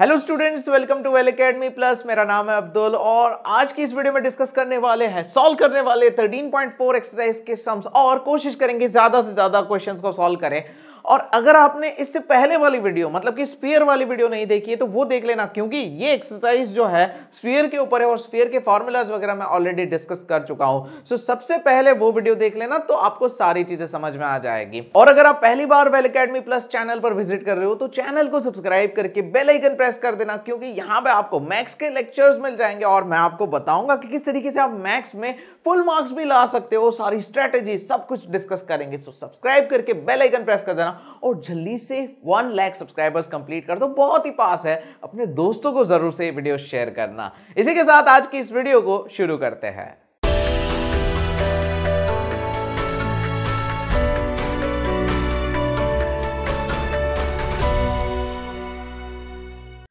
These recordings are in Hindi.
hello students welcome to Well Academy Plus मेरा नाम है अब्दुल और आज की इस वीडियो में डिस्कस करने वाले हैं सॉल्व करने वाले 13.4 एक्सरसाइज के सम्स और कोशिश करेंगे ज़्यादा से ज़्यादा क्वेश्चंस को सॉल्व करें और अगर आपने इससे पहले वाली वीडियो मतलब कि स्पीयर वाली वीडियो नहीं देखी है तो वो देख लेना क्योंकि ये एक्सरसाइज जो है स्पीयर के ऊपर है और स्पीयर के फॉर्मूलाज वगैरह मैं ऑलरेडी डिस्कस कर चुका हूं सो सबसे पहले वो वीडियो देख लेना तो आपको सारी चीजें समझ में आ जाएगी और अगर आप पहली बार वेल अकेडमी प्लस चैनल पर विजिट कर रहे हो तो चैनल को सब्सक्राइब करके बेल आइकन प्रेस कर देना क्योंकि यहां पर आपको मैक्स के लेक्चर्स मिल जाएंगे और मैं आपको बताऊंगा कि किस तरीके से आप मैक्स में फुल मार्क्स भी ला सकते हो सारी स्ट्रेटेजी सब कुछ डिस्कस करेंगे सो सब्सक्राइब करके बेलाइकन प्रेस कर देना और जल्दी से वन लैख सब्सक्राइबर्स कंप्लीट कर दो बहुत ही पास है अपने दोस्तों को ज़रूर से वीडियो शेयर करना इसी के साथ आज की इस वीडियो को शुरू करते हैं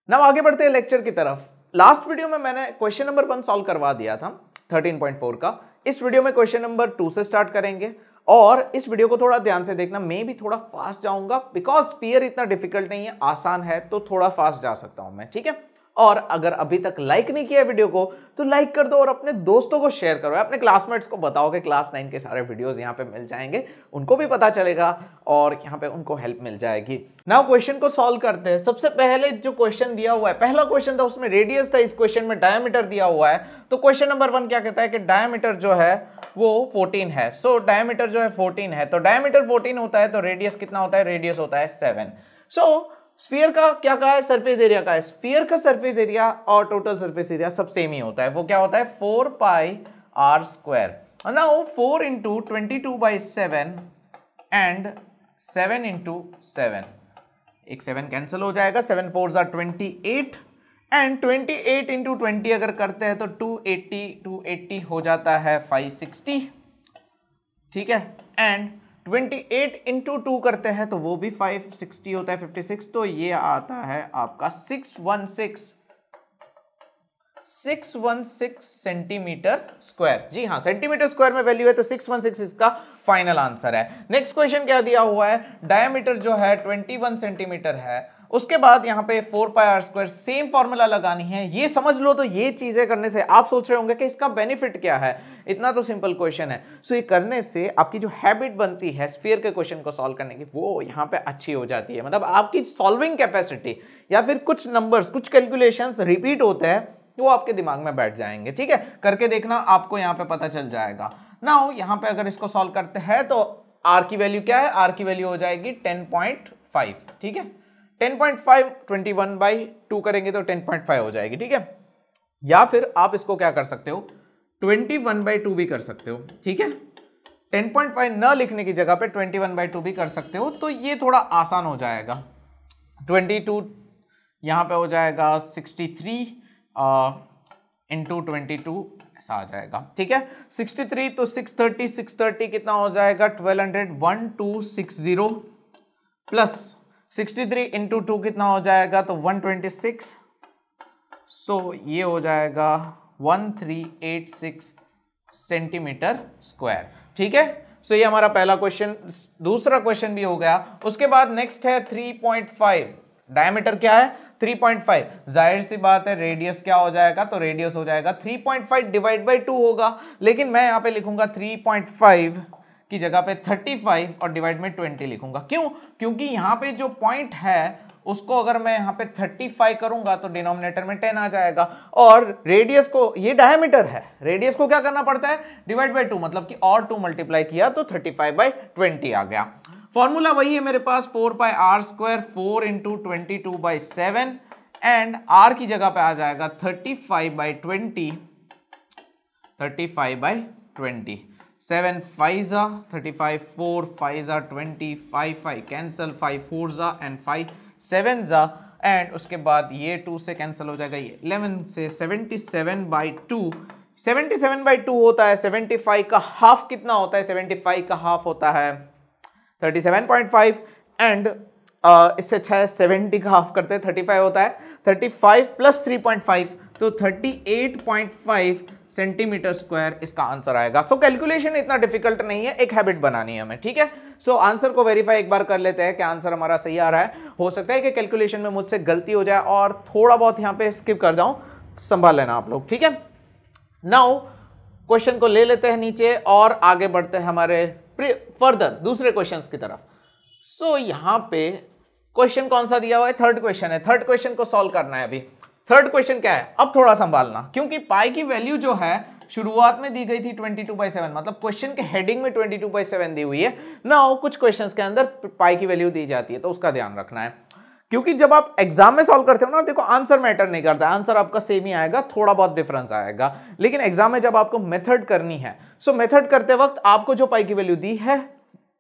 ना आगे बढ़ते हैं लेक्चर की तरफ लास्ट वीडियो में मैंने क्वेश्चन नंबर वन सॉल्व करवा दिया था 13.4 का इस वीडियो में क्वेश्चन नंबर टू से स्टार्ट करेंगे और इस वीडियो को थोड़ा ध्यान से देखना मैं भी थोड़ा फास्ट जाऊंगा बिकॉज पियर इतना डिफिकल्ट नहीं है आसान है तो थोड़ा फास्ट जा सकता हूं मैं ठीक है और अगर अभी तक लाइक नहीं किया वीडियो को तो लाइक कर दो और अपने दोस्तों को शेयर करो अपने क्लासमेट्स को बताओ कि क्लास नाइन के सारे वीडियोस यहाँ पे मिल जाएंगे उनको भी पता चलेगा और यहाँ पे उनको हेल्प मिल जाएगी नाउ क्वेश्चन को सॉल्व करते हैं सबसे पहले जो क्वेश्चन दिया हुआ है पहला क्वेश्चन था उसमें रेडियस था इस क्वेश्चन में डायमीटर दिया हुआ है तो क्वेश्चन नंबर वन क्या कहता है कि डायमीटर जो है वो फोर्टीन है सो so, डायमीटर जो है फोर्टीन है तो डायमीटर फोर्टीन होता है तो रेडियस कितना होता है रेडियस होता है सेवन सो so, स्फीयर का क्या कहा है सरफेस एरिया का है स्फीयर का सरफेस एरिया और टोटल सरफेस एरिया सब सेम ही होता है वो क्या होता है फोर पाई आर स्क्वायर ना वो four into twenty two by seven and seven into seven एक सेवन कैंसिल हो जाएगा सेवन फोर ज़ार twenty eight and twenty eight into twenty अगर करते हैं तो टू एट्टी टू एट्टी हो जाता है फाइव सिक्सटी ठीक है एंड 28 इंटू टू करते हैं तो वो भी 560 होता है 56 तो ये आता है आपका 616 616 सेंटीमीटर स्क्वायर जी हाँ सेंटीमीटर स्क्वायर में वैल्यू है तो 616 इसका फाइनल आंसर है नेक्स्ट क्वेश्चन क्या दिया हुआ है डायमीटर जो है 21 सेंटीमीटर है उसके बाद यहाँ पे four pi are square same formula लगानी है ये समझ लो तो ये चीज़ें करने से आप सोच रहे होंगे कि इसका बेनिफिट क्या है इतना तो सिंपल क्वेश्चन है सो ये करने से आपकी जो हैबिट बनती है स्पीयर के क्वेश्चन को सॉल्व करने की वो यहाँ पे अच्छी हो जाती है मतलब आपकी सॉल्विंग कैपेसिटी या फिर कुछ नंबर्स कुछ कैलकुलेशन रिपीट होते हैं वो आपके दिमाग में बैठ जाएंगे ठीक है करके देखना आपको यहाँ पे पता चल जाएगा ना हो यहाँ पे अगर इसको सॉल्व करते हैं तो आर की वैल्यू क्या है आर की वैल्यू हो जाएगी टेन पॉइंट फाइव ठीक है 10.5 बाई टू करेंगे तो 10.5 हो जाएगी ठीक है या फिर आप इसको क्या कर सकते हो 21 वन बाई टू भी कर सकते हो ठीक है 10.5 न लिखने की जगह पे 21 वन बाई टू भी कर सकते हो तो ये थोड़ा आसान हो जाएगा 22 टू यहाँ पर हो जाएगा 63 थ्री इंटू ट्वेंटी टू ऐसा आ जाएगा ठीक है 63 तो 630 630 कितना हो जाएगा 1200 1260 plus sixty three into two कितना हो जाएगा तो वन ट्वेंटी सिक्स सो ये हो जाएगा one three eight six centimetre square ठीक है सो ये हमारा पहला क्वेश्चन दूसरा क्वेश्चन भी हो गया उसके बाद नेक्स्ट है थ्री पॉइंट फाइव डायमीटर क्या है 3.5 जाहिर सी बात है रेडियस क्या हो जाएगा तो रेडियस हो जाएगा 3.5 डिवाइड बाय 2 होगा लेकिन मैं यहाँ पे लिखूंगा 3.5 की जगह पे 35 और डिवाइड में 20 लिखूंगा क्यों क्योंकि यहाँ पे जो पॉइंट है उसको अगर मैं यहाँ पे 35 करूंगा तो डिनोमिनेटर में 10 आ जाएगा और रेडियस को ये डायमीटर है रेडियस को क्या करना पड़ता है डिवाइड बाई टू मतलब कि और टू मल्टीप्लाई किया तो थर्टी फाइव बाई ट्वेंटी आ गया फॉर्मूला वही है मेरे पास four by R square four into twenty two by seven and R की जगह पे आ जाएगा thirty five by twenty thirty five by twenty seven five ज़ा थर्टी फाइव फोर फाइव ज़ा twenty five five cancel five four ज़ा एंड फाइव सेवन ज़ा एंड उसके बाद ये टू से कैंसिल हो जाएगा ये इलेवन से seventy seven by two seventy seven by two होता है सेवेंटी फाइव का हाफ कितना होता है सेवेंटी फाइव का हाफ होता है thirty seven point five and इससे अच्छा है सेवेंटी का हाफ करते हैं थर्टी फाइव होता है thirty five plus three point five तो thirty eight point five centimetre square इसका आंसर आएगा सो so, कैलकुलेशन इतना डिफिकल्ट नहीं है एक हैबिट बनानी है हमें ठीक है सो so, आंसर को वेरीफाई एक बार कर लेते हैं कि आंसर हमारा सही आ रहा है हो सकता है कि कैलकुलेशन में मुझसे गलती हो जाए और थोड़ा बहुत यहाँ पे स्किप कर जाऊँ संभाल लेना आप लोग ठीक है नाउ क्वेश्चन को ले लेते हैं नीचे और आगे बढ़ते हैं हमारे फर्दर दूसरे क्वेश्चन की तरफ सो so, यहाँ पे क्वेश्चन कौन सा दिया हुआ है थर्ड क्वेश्चन है थर्ड क्वेश्चन को सॉल्व करना है अभी थर्ड क्वेश्चन क्या है अब थोड़ा संभालना क्योंकि पाई की वैल्यू जो है शुरुआत में दी गई थी 22 टू बाई सेवन मतलब क्वेश्चन के हेडिंग में 22 टू बाई सेवन दी हुई है ना हो कुछ क्वेश्चंस के अंदर पाई की वैल्यू दी जाती है तो उसका ध्यान रखना है क्योंकि जब आप एग्जाम में सॉल्व करते हो ना देखो आंसर मैटर नहीं करता आंसर आपका सेम ही आएगा थोड़ा बहुत डिफरेंस आएगा लेकिन एग्जाम में जब आपको मेथड करनी है सो मेथड करते वक्त आपको जो पाई की वैल्यू दी है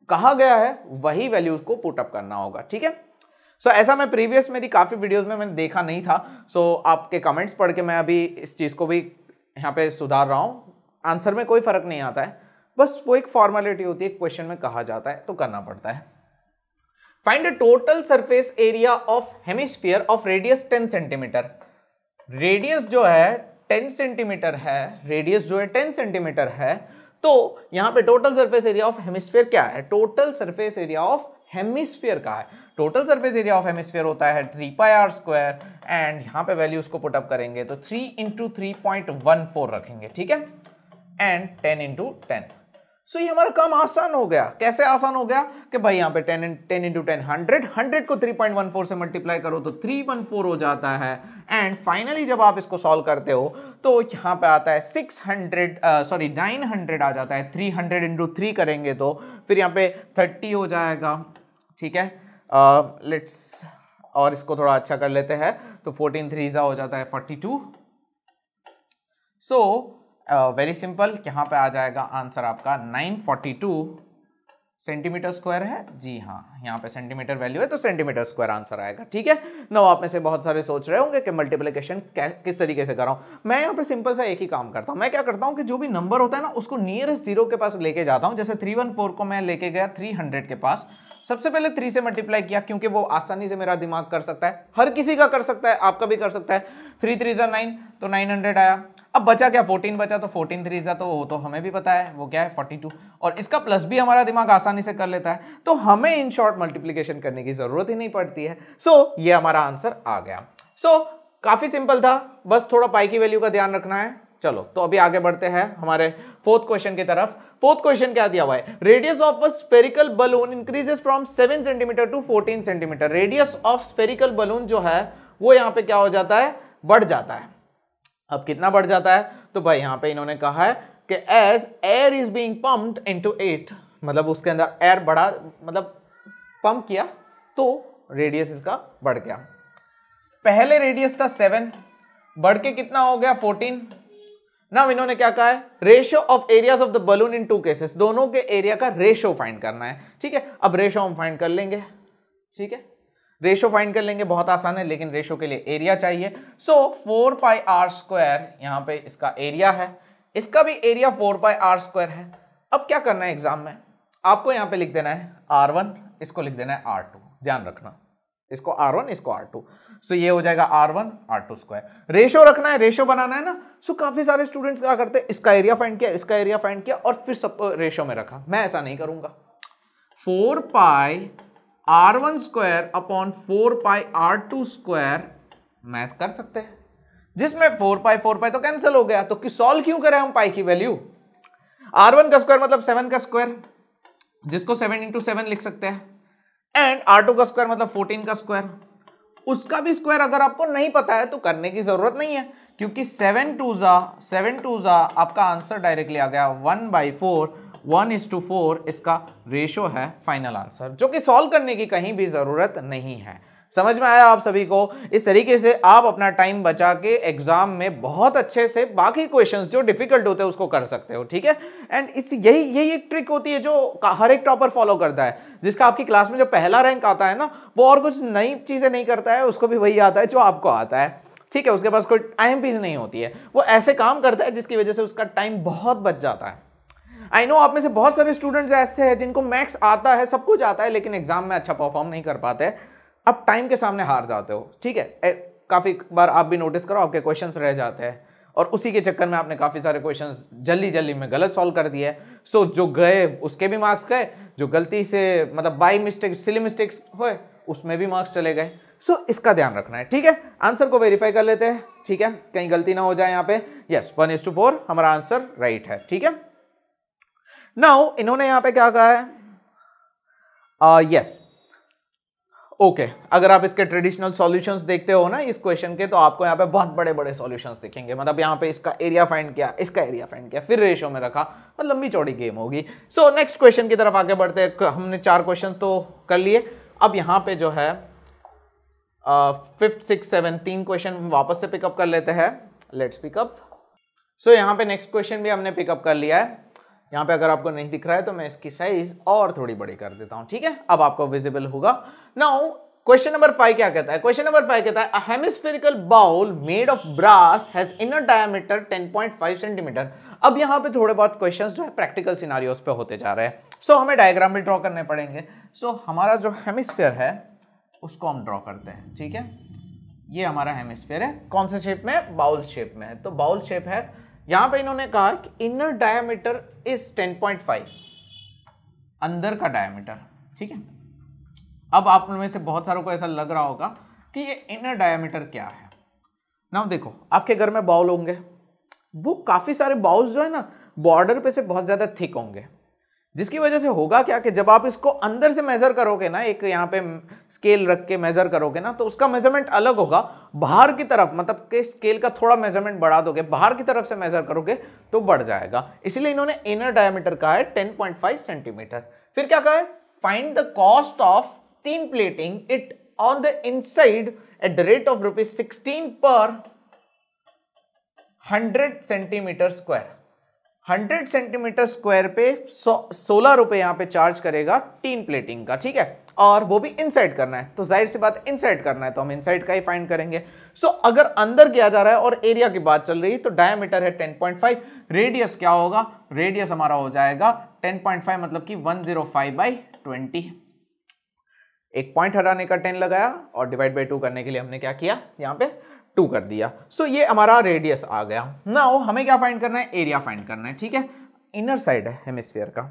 कहा गया है वही वैल्यू को पुटअप करना होगा ठीक है सो so, ऐसा मैं प्रीवियस मेरी काफ़ी वीडियोस में मैंने देखा नहीं था सो so, आपके कमेंट्स पढ़ के मैं अभी इस चीज़ को भी यहाँ पे सुधार रहा हूँ आंसर में कोई फ़र्क नहीं आता है बस वो एक फॉर्मेलिटी होती है क्वेश्चन में कहा जाता है तो करना पड़ता है find the total surface area of hemisphere of radius ten centimetre radius जो है टेन सेंटीमीटर है रेडियस जो है टेन सेंटीमीटर है तो यहाँ पे total surface area of hemisphere क्या है total surface area of hemisphere का है total surface area of hemisphere होता है three pi are square and यहाँ पे वैल्यू को पुटअप करेंगे तो three into three point one four रखेंगे ठीक है and ten into ten so so, ये हमारा काम आसान हो गया कैसे आसान हो गया कि भाई यहाँ पे 10 10 इंटू टेन हंड्रेड हंड्रेड को 3.14 से मल्टीप्लाई करो तो 314 हो जाता है एंड फाइनली जब आप इसको सॉल्व करते हो तो यहाँ पे आता है 600 सॉरी uh, 900 आ जाता है 300 हंड्रेड इंटू थ्री करेंगे तो फिर यहाँ पे 30 हो जाएगा ठीक है लेट्स uh, और इसको थोड़ा अच्छा कर लेते हैं तो फोर्टीन थ्री हो जाता है forty two so very uh, simple यहाँ पे आ जाएगा आंसर आपका 942 सेंटीमीटर स्क्वायर है जी हाँ यहाँ पे सेंटीमीटर वैल्यू है तो सेंटीमीटर स्क्वायर आंसर आएगा ठीक है नो आप में से बहुत सारे सोच रहे होंगे कि मल्टीप्लिकेशन किस तरीके से कराऊँ मैं यहाँ पे सिंपल सा एक ही काम करता हूँ मैं क्या करता हूँ कि जो भी नंबर होता है ना उसको नियरेस्ट जीरो के पास लेके जाता हूँ जैसे थ्री वन फोर को मैं लेके गया थ्री हंड्रेड के पास सबसे पहले थ्री से मल्टीप्लाई किया क्योंकि वो आसानी से मेरा दिमाग कर सकता है हर किसी का कर सकता है आपका भी कर सकता है थ्री थ्री ज़ा नाइन तो नाइन हंड्रेड आया अब बचा क्या फोर्टीन बचा तो फोर्टीन थ्री ज़ा तो वो तो हमें भी पता है वो क्या है फोर्टी टू और इसका प्लस भी हमारा दिमाग आसानी से कर लेता है तो हमें इन शॉर्ट मल्टीप्लीकेशन करने की ज़रूरत ही नहीं पड़ती है सो so, ये हमारा आंसर आ गया सो so, काफ़ी सिंपल था बस थोड़ा पाई की वैल्यू का ध्यान रखना है चलो तो अभी आगे बढ़ते हैं हमारे फोर्थ क्वेश्चन की तरफ फोर्थ क्वेश्चन क्या दिया हुआ है radius of a spherical balloon increases from seven centimetre to fourteen centimetre radius of spherical balloon जो है वो यहां पे क्या हो जाता है बढ़ जाता है अब कितना बढ़ जाता है तो भाई यहां पे इन्होंने कहा है कि as air is being pumped into it मतलब उसके अंदर एयर बढ़ा मतलब पंप किया तो रेडियस इसका बढ़ गया पहले रेडियस था सेवन बढ़ के कितना हो गया फोर्टीन नाउ इन्होंने क्या कहा है ratio of areas of the balloon in two cases दोनों के एरिया का रेशियो फाइंड करना है ठीक है अब रेशियो हम फाइंड कर लेंगे ठीक है रेशो फाइंड कर लेंगे बहुत आसान है लेकिन रेशो के लिए एरिया चाहिए so four pi are square यहाँ पे इसका एरिया है इसका भी area four pi are square है अब क्या करना है एग्जाम में आपको यहाँ पे लिख देना है आर वन इसको लिख देना है आर टू ध्यान रखना इसको R1 इसको R2 सो so, ये हो जाएगा R1 R2 स्क्वायर रेशो रखना है रेशो बनाना है ना सो so, काफी सारे स्टूडेंट्स क्या करते हैं इसका एरिया फाइंड किया इसका एरिया फाइंड किया और फिर सब रेशो में रखा मैं ऐसा नहीं करूंगा four pi R one square upon four pi R two square math कर सकते हैं जिसमें फोर पाई फोर पाई तो कैंसिल हो गया तो कि सॉल्व क्यों करें हम पाई की वैल्यू आर वन का स्क्वायर मतलब सेवन का स्क्वायर जिसको सेवन इंटू सेवन लिख सकते हैं एंड आर टू का स्क्वायर मतलब फोर्टीन का स्क्वायर उसका भी स्क्वायर अगर आपको नहीं पता है तो करने की जरूरत नहीं है क्योंकि सेवन टू जा सेवन टू जा आपका आंसर डायरेक्टली आ गया one by four one is to four इसका रेशो है फाइनल आंसर जो कि सॉल्व करने की कहीं भी ज़रूरत नहीं है समझ में आया आप सभी को इस तरीके से आप अपना टाइम बचा के एग्जाम में बहुत अच्छे से बाकी क्वेश्चंस जो डिफिकल्ट होते हैं उसको कर सकते हो ठीक है एंड इस यही यही एक ट्रिक होती है जो हर एक टॉपर फॉलो करता है जिसका आपकी क्लास में जो पहला रैंक आता है ना वो और कुछ नई चीज़ें नहीं करता है उसको भी वही आता है जो आपको आता है ठीक है उसके पास कोई टाइम पीस नहीं होती है वो ऐसे काम करता है जिसकी वजह से उसका टाइम बहुत बच जाता है आई नो आप में से बहुत सारे स्टूडेंट्स ऐसे हैं जिनको मैथ्स आता है सब कुछ आता है लेकिन एग्जाम में अच्छा परफॉर्म नहीं कर पाते अब टाइम के सामने हार जाते हो ठीक है काफ़ी बार आप भी नोटिस करो आपके क्वेश्चन रह जाते हैं और उसी के चक्कर में आपने काफ़ी सारे क्वेश्चन जल्दी जल्दी में गलत सॉल्व कर दिए सो जो गए उसके भी मार्क्स गए जो गलती से मतलब बाई मिस्टेक सिली मिस्टेक्स हुए उसमें भी मार्क्स चले गए सो इसका ध्यान रखना है ठीक है आंसर को वेरीफाई कर लेते हैं ठीक है कहीं गलती ना हो जाए यहाँ पे yes one is to four हमारा आंसर राइट है ठीक है नाउ इन्होंने यहाँ पे क्या कहा है yes uh, yes, okay okay, अगर आप इसके ट्रेडिशनल सॉल्यूशंस देखते हो ना इस क्वेश्चन के तो आपको यहाँ पे बहुत बड़े बड़े सॉल्यूशंस दिखेंगे मतलब यहाँ पे इसका एरिया फाइंड किया इसका एरिया फाइंड किया फिर रेशो में रखा और लंबी चौड़ी गेम होगी सो नेक्स्ट क्वेश्चन की तरफ आगे बढ़ते हैं हमने चार क्वेश्चन तो कर लिए अब यहाँ पे जो है फिफ्थ सिक्स सेवन तीन क्वेश्चन वापस से पिकअप कर लेते हैं लेट्स पिकअप सो यहाँ पे नेक्स्ट क्वेश्चन भी हमने पिकअप कर लिया है यहाँ पे अगर आपको नहीं दिख रहा है तो मैं इसकी साइज और थोड़ी बड़ी कर देता हूँ ठीक है अब आपको विजिबल होगा नाउ क्वेश्चन नंबर फाइव क्या कहता है क्वेश्चन नंबर फाइव कहता है a hemispherical bowl made of brass has inner diameter 10.5 centimetre अब यहाँ पे थोड़े बहुत क्वेश्चंस जो है प्रैक्टिकल सिनारियोस पे होते जा रहे हैं सो so, हमें डायग्राम भी ड्रॉ करने पड़ेंगे सो so, हमारा जो हेमिस्फेयर है उसको हम ड्रॉ करते हैं ठीक है ये हमारा हेमिस्फेयर है कौन से शेप में बाउल शेप में है तो बाउल शेप है यहां पे इन्होंने कहा कि इनर डायमीटर इज 10.5 अंदर का डायमीटर ठीक है अब आप में से बहुत सारों को ऐसा लग रहा होगा कि ये इनर डायमीटर क्या है ना देखो आपके घर में बाउल होंगे वो काफ़ी सारे बाउल्स जो है ना बॉर्डर पे से बहुत ज़्यादा थिक होंगे जिसकी वजह से होगा क्या कि जब आप इसको अंदर से मेज़र करोगे ना एक यहाँ पे स्केल रख के मेज़र करोगे ना तो उसका मेजरमेंट अलग होगा बाहर की तरफ मतलब के स्केल का थोड़ा मेजरमेंट बढ़ा दोगे बाहर की तरफ से मेज़र करोगे तो बढ़ जाएगा इसलिए इन्होंने इनर डायमीटर कहा है 10.5 सेंटीमीटर फिर क्या कहा है find the cost of tin plating it on the side at the rate of rupees sixteen per hundred centimetre square 100 centimetre square पे सोलह रुपए यहाँ पे चार्ज करेगा टीन प्लेटिंग का ठीक है और वो भी इनसाइड करना है तो जाहिर सी बात इनसाइड करना है तो हम इनसाइड का ही फाइंड करेंगे सो so, अगर अंदर किया जा रहा है और एरिया की बात चल रही है तो डायमीटर है 10.5 रेडियस क्या होगा रेडियस हमारा हो जाएगा 10.5 मतलब कि 105 जीरो बाई एक पॉइंट हटाने का टेन लगाया और डिवाइड बाई टू करने के लिए हमने क्या किया यहाँ पे टू कर दिया सो so, ये हमारा रेडियस आ गया ना हमें क्या फाइंड करना है एरिया फाइंड करना है ठीक है इनर साइड है हेमिसफेयर का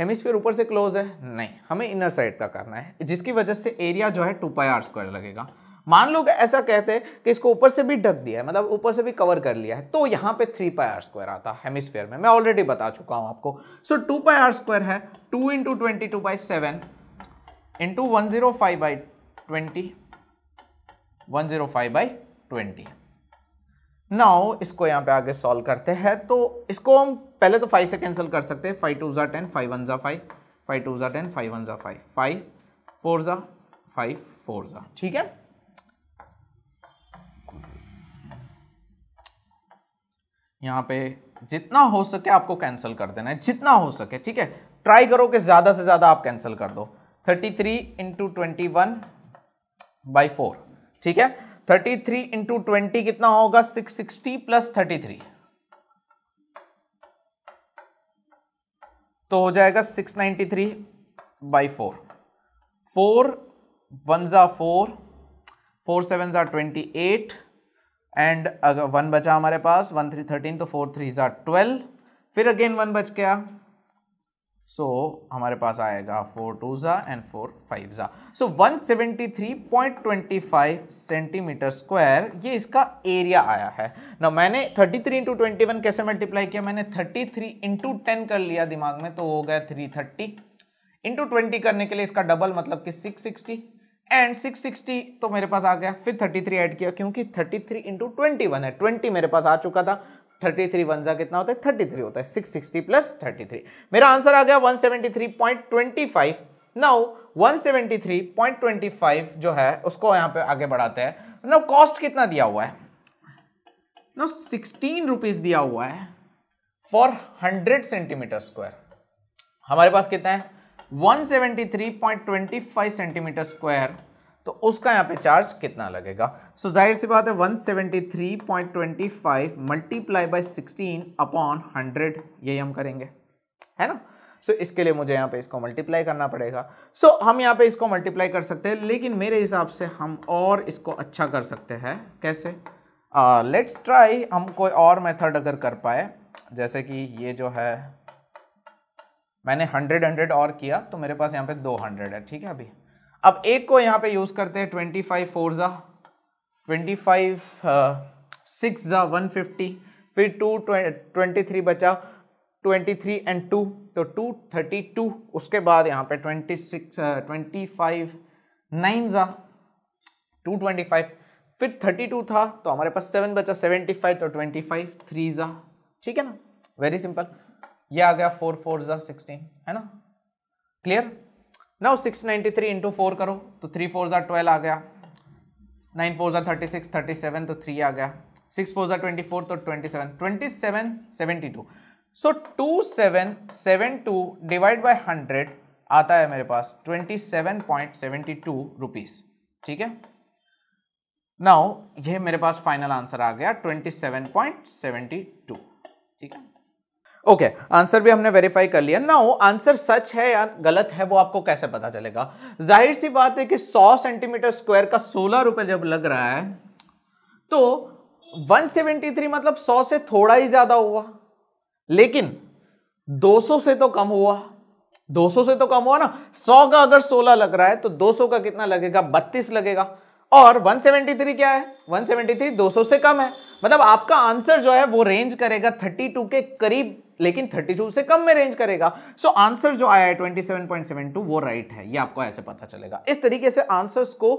हेमिसफेयर ऊपर से क्लोज है नहीं हमें इनर साइड का करना है जिसकी वजह से एरिया जो है टू पाई आर स्क्वायर लगेगा मान लो ऐसा कहते हैं कि इसको ऊपर से भी ढक दिया है मतलब ऊपर से भी कवर कर लिया है तो यहाँ पे थ्री पाई आर स्क्वायर आता है हेमिसफेयर में मैं ऑलरेडी बता चुका हूँ आपको so two pi are square है two into twenty two by seven into one zero five by twenty one zero five by twenty now इसको यहाँ पे आगे सॉल्व करते हैं तो इसको हम पहले तो फाइव से कैंसिल कर सकते हैं फाइव टू ज़ा टेन फाइव वन ज़ा फाइव फाइव टू ज़ा टेन फाइव वन ज़ा फाइव फाइव फोर ज़ा फाइव फोर ज़ा ठीक है यहाँ पे जितना हो सके आपको कैंसिल कर देना है जितना हो सके ठीक है ट्राई करो कि ज़्यादा से ज़्यादा आप कैंसिल कर दो thirty three into twenty one by four ठीक है थर्टी थ्री इंटू ट्वेंटी कितना होगा six sixty plus thirty three तो हो जाएगा six ninety three by four four one ज़ा फोर फोर सेवन ज़ा ट्वेंटी एट एंड अगर वन बचा हमारे पास वन थ्री थर्टीन तो फोर थ्री ज़ा ट्वेल्व फिर अगेन वन बच गया सो so, हमारे पास आएगा फोर टू ज़ा एंड फोर फाइव ज़ा so one seventy three point twenty five centimetre square ये इसका एरिया आया है ना मैंने thirty three into twenty one कैसे मल्टीप्लाई किया मैंने थर्टी थ्री इंटू टेन कर लिया दिमाग में तो हो गया थ्री थर्टी इंटू ट्वेंटी करने के लिए इसका डबल मतलब कि six sixty and six sixty तो मेरे पास आ गया फिर थर्टी थ्री एड किया क्योंकि thirty three into twenty one है ट्वेंटी मेरे पास आ चुका था थर्टी थ्री वन जा कितना होता है थर्टी थ्री होता है six sixty plus thirty three मेरा आंसर आ गया one seventy three point twenty five now one seventy three point twenty five जो है उसको यहाँ पे आगे बढ़ाते हैं नाउ कॉस्ट कितना दिया हुआ है नाउ सिक्सटीन रुपीज दिया हुआ है फॉर हंड्रेड सेंटीमीटर स्क्वायर हमारे पास कितना है one seventy three point twenty five centimetre square तो उसका यहाँ पे चार्ज कितना लगेगा सो so, जाहिर सी बात है 173.25 मल्टीप्लाई बाय 16 अपॉन 100 यही हम करेंगे है ना सो so, इसके लिए मुझे यहाँ पे इसको मल्टीप्लाई करना पड़ेगा सो so, हम यहाँ पे इसको मल्टीप्लाई कर सकते हैं लेकिन मेरे हिसाब से हम और इसको अच्छा कर सकते हैं कैसे लेट्स uh, ट्राई हम कोई और मेथड अगर कर पाए जैसे कि ये जो है मैंने हंड्रेड हंड्रेड और किया तो मेरे पास यहाँ पे दो हंड्रेड है ठीक है अभी अब एक को यहाँ पे यूज करते हैं ट्वेंटी फाइव फोर ज़ा ट्वेंटी फाइव सिक्स ज़ा वन फिफ्टी फिर टू ट्वेंटी थ्री बचा ट्वेंटी थ्री एंड टू तो टू थर्टी टू उसके बाद यहाँ पे twenty six twenty five nine ज़ा टू ट्वेंटी फाइव फिर थर्टी टू था तो हमारे पास सेवन बचा सेवेंटी फाइव तो ट्वेंटी फाइव थ्री ज़ा ठीक है ना वेरी सिंपल ये आ गया फोर फोर ज़ा सिक्सटीन है ना clear now 693 ninety three into four करो तो थ्री फोर ज़ार ट्वेल्व आ गया नाइन फोर ज़ार थर्टी सिक्स थर्टी सेवन तो थ्री आ गया सिक्स फोर ज़ार ट्वेंटी फोर तो twenty seven twenty seven seventy two so two seven seven two divide by hundred आता है मेरे पास twenty seven point seventy two rupees ठीक है नाउ ये मेरे पास फाइनल आंसर आ गया twenty seven point seventy two ठीक है ओके okay, आंसर भी हमने वेरीफाई कर लिया ना आंसर सच है या गलत है वो आपको कैसे पता चलेगा जाहिर सी बात है कि 100 सेंटीमीटर स्क्वायर का सोलह रुपए जब लग रहा है तो 173 मतलब 100 से थोड़ा ही ज्यादा हुआ लेकिन 200 से तो कम हुआ 200 से तो कम हुआ ना 100 का अगर 16 लग रहा है तो 200 का कितना लगेगा 32 लगेगा और 173 क्या है 173 200 से कम है मतलब आपका आंसर जो है वो रेंज करेगा 32 के करीब लेकिन 32 से कम में रेंज करेगा सो so, आंसर जो आया है 27.72 वो राइट है ये आपको ऐसे पता चलेगा इस तरीके से आंसर्स को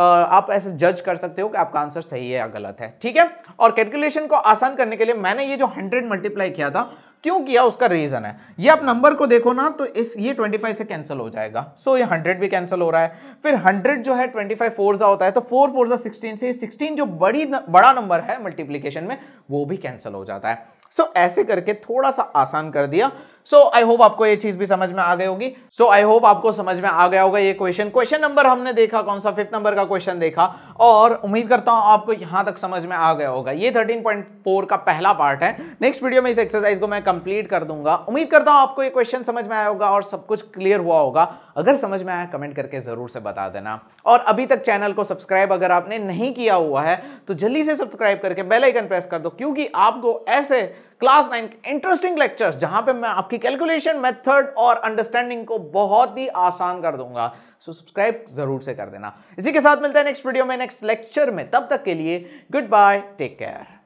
आप ऐसे जज कर सकते हो कि आपका आंसर सही है या गलत है ठीक है और कैलकुलेशन को आसान करने के लिए मैंने ये जो हंड्रेड मल्टीप्लाई किया था क्यों किया उसका रीजन है ये आप नंबर को देखो ना तो इस ये 25 से कैंसिल हो जाएगा सो so, ये 100 भी कैंसिल हो रहा है फिर 100 जो है 25 फाइव फोर्जा होता है तो फोर फोर्जा 16 से 16 जो बड़ी न, बड़ा नंबर है मल्टीप्लीकेशन में वो भी कैंसिल हो जाता है सो ऐसे करके थोड़ा सा आसान कर दिया सो आई होप आपको ये चीज भी समझ में आ गई होगी सो आई होप आपको समझ में आ गया होगा ये क्वेश्चन क्वेश्चन नंबर हमने देखा कौन सा फिफ्थ नंबर का क्वेश्चन देखा और उम्मीद करता हूं आपको यहां तक समझ में आ गया होगा ये 13.4 का पहला पार्ट है नेक्स्ट वीडियो में इस एक्सरसाइज को मैं कंप्लीट कर दूंगा उम्मीद करता हूं आपको ये क्वेश्चन समझ में आया होगा और सब कुछ क्लियर हुआ होगा अगर समझ में आया कमेंट करके जरूर से बता देना और अभी तक चैनल को सब्सक्राइब अगर आपने नहीं किया हुआ है तो जल्दी से सब्सक्राइब करके बेलाइकन प्रेस कर दो क्योंकि आपको ऐसे क्लास नाइन इंटरेस्टिंग लेक्चर्स जहां पे मैं आपकी कैलकुलेशन मेथड और अंडरस्टैंडिंग को बहुत ही आसान कर दूंगा सो सब्सक्राइब जरूर से कर देना इसी के साथ मिलता है नेक्स्ट वीडियो में नेक्स्ट लेक्चर में तब तक के लिए गुड बाय टेक केयर